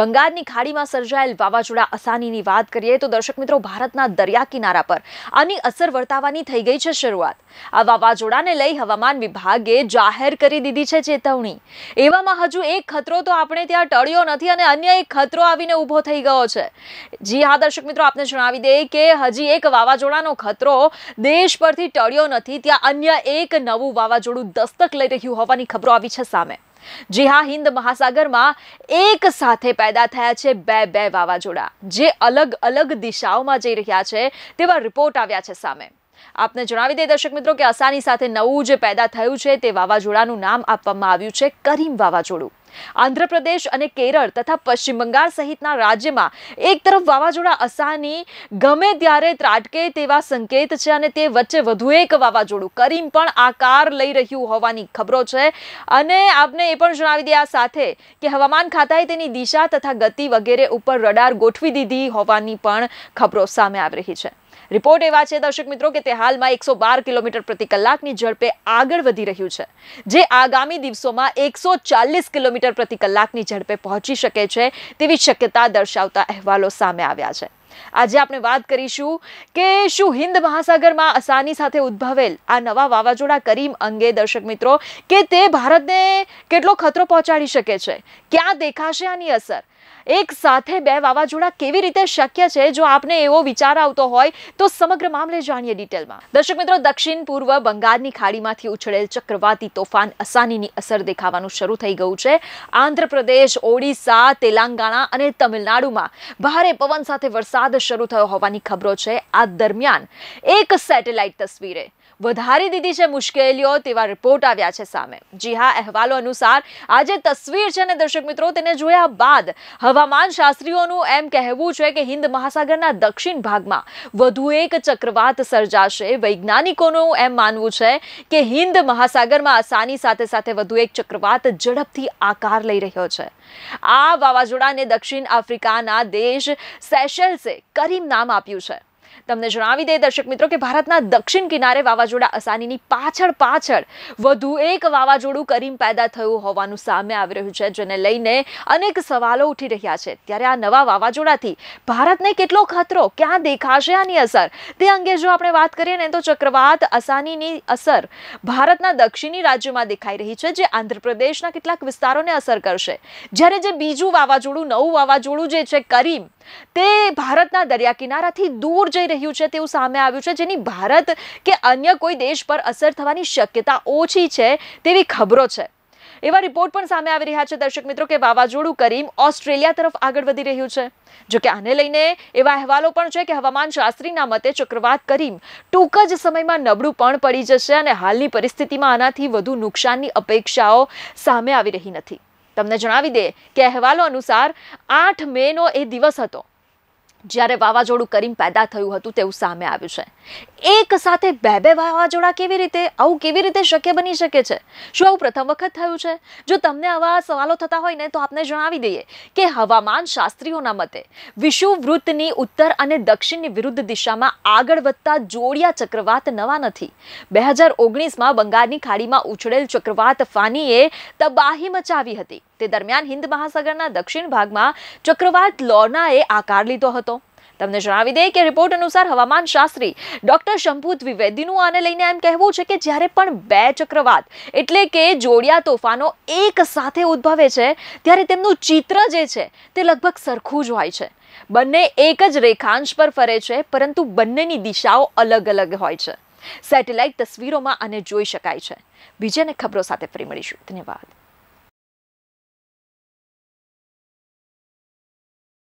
બંગાળની ખાડીમાં સર્જાયેલ વાવાઝોડા અસાનીની વાત કરીએ તો દર્શક મિત્રો ભારતના દરિયા કિનારા પર આની અસર વર્તાવાની થઈ ગઈ છે શરૂઆત આ વાવાઝોડાને લઈ હવામાન વિભાગે જાહેર કરી દીધી છે ચેતવણી એવામાં હજુ એક ખતરો તો આપણે ત્યાં ટળ્યો નથી અને અન્ય એક ખતરો આવીને ઊભો થઈ ગયો છે જી હા દર્શક મિત્રો આપને જણાવી દઈએ કે હજી એક વાવાઝોડાનો ખતરો દેશ પરથી ટળ્યો નથી ત્યાં અન્ય એક નવું વાવાઝોડું દસ્તક લઈ રહ્યું હોવાની ખબરો આવી છે સામે જી હા હિન્દ મહાસાગરમાં એક સાથે પેદા થયા છે બે બે વાવાઝોડા જે અલગ અલગ દિશાઓમાં જઈ રહ્યા છે તેવા રિપોર્ટ આવ્યા છે સામે આપને જણાવી દઈએ દર્શક મિત્રો કે અસાની સાથે નવું જે પેદા થયું છે તે વાવાઝોડાનું નામ આપવામાં આવ્યું છે કરીમ વાવાઝોડું આંધ્રપ્રદેશ અને કેરળ તથા પશ્ચિમ બંગાળ સહિતના રાજ્યમાં એક તરફ વાવાઝોડા અસાની ગમે ત્યારે ત્રાટકે તેવા સંકેત છે અને તે વચ્ચે વધુ એક વાવાઝોડું કરીમ પણ આકાર લઈ રહ્યું હોવાની ખબરો છે અને આપને એ પણ જણાવી દે આ સાથે કે હવામાન ખાતાએ તેની દિશા તથા ગતિ વગેરે ઉપર રડાર ગોઠવી દીધી હોવાની પણ ખબરો સામે આવી રહી છે રિપોર્ટ એવા છે દર્શક મિત્રો કે તે હાલમાં એકસો બાર કિલોમીટર પ્રતિ કલાકની ઝડપે આગળ વધી રહ્યું છે જે આગામી દિવસોમાં એકસો ચાલીસ કિલોમીટર પ્રતિ કલાકની ઝડપે પહોંચી શકે છે તેવી શક્યતા દર્શાવતા અહેવાલો સામે આવ્યા છે આજે આપણે વાત કરીશું કે શું હિન્દ મહાસાગરમાં આસાની સાથે ઉદ્ભવેલ આ નવા વાવાઝોડા કરીમ અંગે દર્શક મિત્રો કે તે ભારતને કેટલો ખતરો પહોંચાડી શકે છે ક્યાં દેખાશે આની અસર એક સાથે બે વાવાઝોડા કેવી રીતે શક્ય છે જો આપને એવો વિચાર આવતો હોય તો સમગ્ર મામલે જાણીએ ડિટેલમાં દર્શક મિત્રો દક્ષિણ પૂર્વ બંગાળની ખાડીમાંથી ઉછળેલ ચક્રવાતી તોફાન અસાનીની અસર દેખાવાનું શરૂ થઈ ગયું છે આંધ્રપ્રદેશ ઓડિશા તેલંગાણા અને તમિલનાડુમાં ભારે પવન સાથે વરસાદ શરૂ થયો હોવાની ખબરો છે આ દરમિયાન એક સેટેલાઇટ તસવીરે વધારી દીધી છે મુશ્કેલીઓ તેવા રિપોર્ટ આવ્યા છે સામે જી હા અહેવાલો અનુસાર આ જે તસવીર છે ને દર્શક મિત્રો તેને જોયા બાદ હવામાન શાસ્ત્રીઓનું એમ કહેવું છે કે હિન્દ મહાસાગરના દક્ષિણ ભાગમાં વધુ એક ચક્રવાત સર્જાશે વૈજ્ઞાનિકોનું એમ માનવું છે કે હિન્દ મહાસાગરમાં આસાની સાથે સાથે વધુ એક ચક્રવાત ઝડપથી આકાર લઈ રહ્યો છે આ વાવાઝોડાને દક્ષિણ આફ્રિકાના દેશ સેશેલ્સે કરીમ નામ આપ્યું છે તમને જણાવી દે દર્શક મિત્રો કે ભારતના દક્ષિણ કિનારે વાવાઝોડા અસાનીની પાછળ પાછળ વધુ એક વાવાઝોડું કરીમ પેદા થયું હોવાનું સામે આવી રહ્યું છે જેને લઈને અનેક સવાલો ઉઠી રહ્યા છે ત્યારે આ નવા વાવાઝોડાથી ભારતને કેટલો ખતરો ક્યાં દેખાશે આની અસર તે અંગે જો આપણે વાત કરીએ ને તો ચક્રવાત અસાનીની અસર ભારતના દક્ષિણી રાજ્યોમાં દેખાઈ રહી છે જે આંધ્રપ્રદેશના કેટલાક વિસ્તારોને અસર કરશે જ્યારે જે બીજું વાવાઝોડું નવું વાવાઝોડું જે છે કરીમ તે ભારતના દરિયા કિનારાથી દૂર જે જઈ રહ્યું છે તેવું સામે આવ્યું છે જેની ભારત કે અન્ય કોઈ દેશ પર અસર થવાની શક્યતા ઓછી છે તેવી ખબરો છે એવા રિપોર્ટ પણ સામે આવી રહ્યા છે દર્શક મિત્રો કે વાવાઝોડું કરીમ ઓસ્ટ્રેલિયા તરફ આગળ વધી રહ્યું છે જો કે આને લઈને એવા અહેવાલો પણ છે કે હવામાન શાસ્ત્રીના મતે ચક્રવાત કરીમ ટૂંક જ સમયમાં નબળું પણ પડી જશે અને હાલની પરિસ્થિતિમાં આનાથી વધુ નુકસાનની અપેક્ષાઓ સામે આવી રહી નથી તમને જણાવી દે કે અહેવાલો અનુસાર આઠ મેનો એ દિવસ હતો જ્યારે વાવાઝોડું કરીમ પેદા થયું હતું તેવું સામે આવ્યું છે એક સાથે બે બે વાવાઝોડા કેવી રીતે આવું કેવી રીતે શક્ય બની શકે છે શું આવું પ્રથમ વખત થયું છે જો તમને આવા સવાલો થતા હોય ને તો આપને જણાવી દઈએ કે હવામાન શાસ્ત્રીઓના મતે વિષુવવૃત્તની ઉત્તર અને દક્ષિણની વિરુદ્ધ દિશામાં આગળ વધતા જોડિયા ચક્રવાત નવા નથી બે હજાર ઓગણીસમાં બંગાળની ખાડીમાં ઉછળેલ ચક્રવાત ફાનીએ તબાહી મચાવી હતી તે દરમિયાન હિન્દ મહાસાગરના દક્ષિણ ભાગમાં ચક્રવાત લોનાએ આકાર લીધો હતો તમને જણાવી દઈએ કે રિપોર્ટ અનુસાર હવામાન શાસ્ત્રી ડોક્ટર શંભુ દ્વિવેદીનું આને લઈને એમ કહેવું છે કે જ્યારે પણ બે ચક્રવાત એટલે કે જોડિયા તોફાનો એક સાથે ઉદ્ભવે છે ત્યારે તેમનું ચિત્ર જે છે તે લગભગ સરખું જ હોય છે બંને એક જ રેખાંશ પર ફરે છે પરંતુ બંનેની દિશાઓ અલગ અલગ હોય છે સેટેલાઇટ તસવીરોમાં આને જોઈ શકાય છે બીજાને ખબરો સાથે ફરી મળીશું ધન્યવાદ